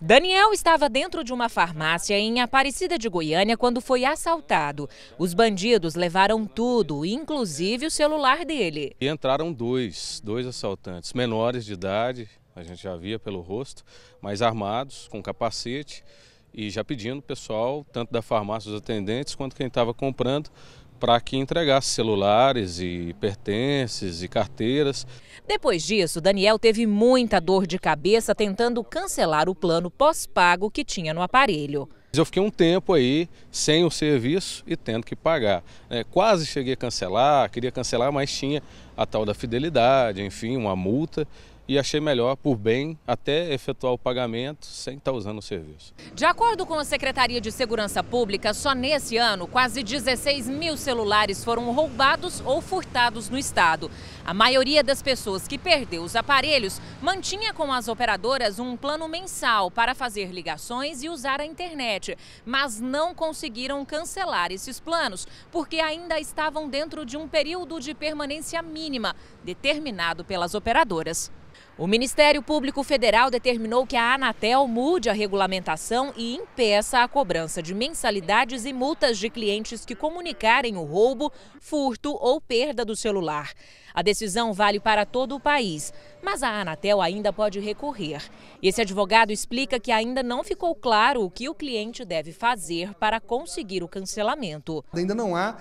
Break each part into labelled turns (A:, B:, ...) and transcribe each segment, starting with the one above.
A: Daniel estava dentro de uma farmácia em Aparecida de Goiânia quando foi assaltado. Os bandidos levaram tudo, inclusive o celular dele.
B: E entraram dois, dois assaltantes, menores de idade, a gente já via pelo rosto, mas armados, com capacete e já pedindo o pessoal, tanto da farmácia, os atendentes, quanto quem estava comprando, para que entregasse celulares e pertences e carteiras.
A: Depois disso, Daniel teve muita dor de cabeça tentando cancelar o plano pós-pago que tinha no aparelho.
B: Eu fiquei um tempo aí sem o serviço e tendo que pagar. É, quase cheguei a cancelar, queria cancelar, mas tinha a tal da fidelidade, enfim, uma multa e achei melhor, por bem, até efetuar o pagamento sem estar tá usando o serviço.
A: De acordo com a Secretaria de Segurança Pública, só nesse ano, quase 16 mil celulares foram roubados ou furtados no estado. A maioria das pessoas que perdeu os aparelhos mantinha com as operadoras um plano mensal para fazer ligações e usar a internet, mas não conseguiram cancelar esses planos, porque ainda estavam dentro de um período de permanência mínima determinado pelas operadoras. O Ministério Público Federal determinou que a Anatel mude a regulamentação e impeça a cobrança de mensalidades e multas de clientes que comunicarem o roubo, furto ou perda do celular. A decisão vale para todo o país, mas a Anatel ainda pode recorrer. Esse advogado explica que ainda não ficou claro o que o cliente deve fazer para conseguir o cancelamento.
C: Ainda não há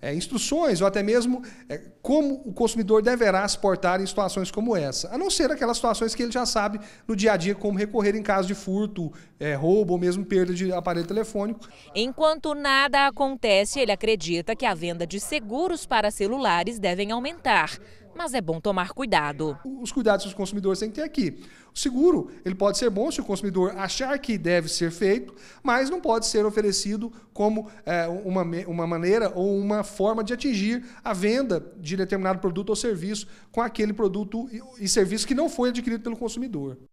C: é, instruções ou até mesmo é, como o consumidor deverá se portar em situações como essa. A não ser aquelas situações que ele já sabe no dia a dia como recorrer em caso de furto, é, roubo ou mesmo perda de aparelho telefônico.
A: Enquanto nada acontece, ele acredita que a venda de seguros para celulares devem aumentar mas
C: é bom tomar cuidado. Os cuidados que os consumidores têm que ter aqui. O seguro, ele pode ser bom se o consumidor achar que deve ser feito, mas não pode ser oferecido como é, uma, uma maneira ou uma forma de atingir a venda de determinado produto ou serviço com aquele produto e serviço que não foi adquirido pelo consumidor.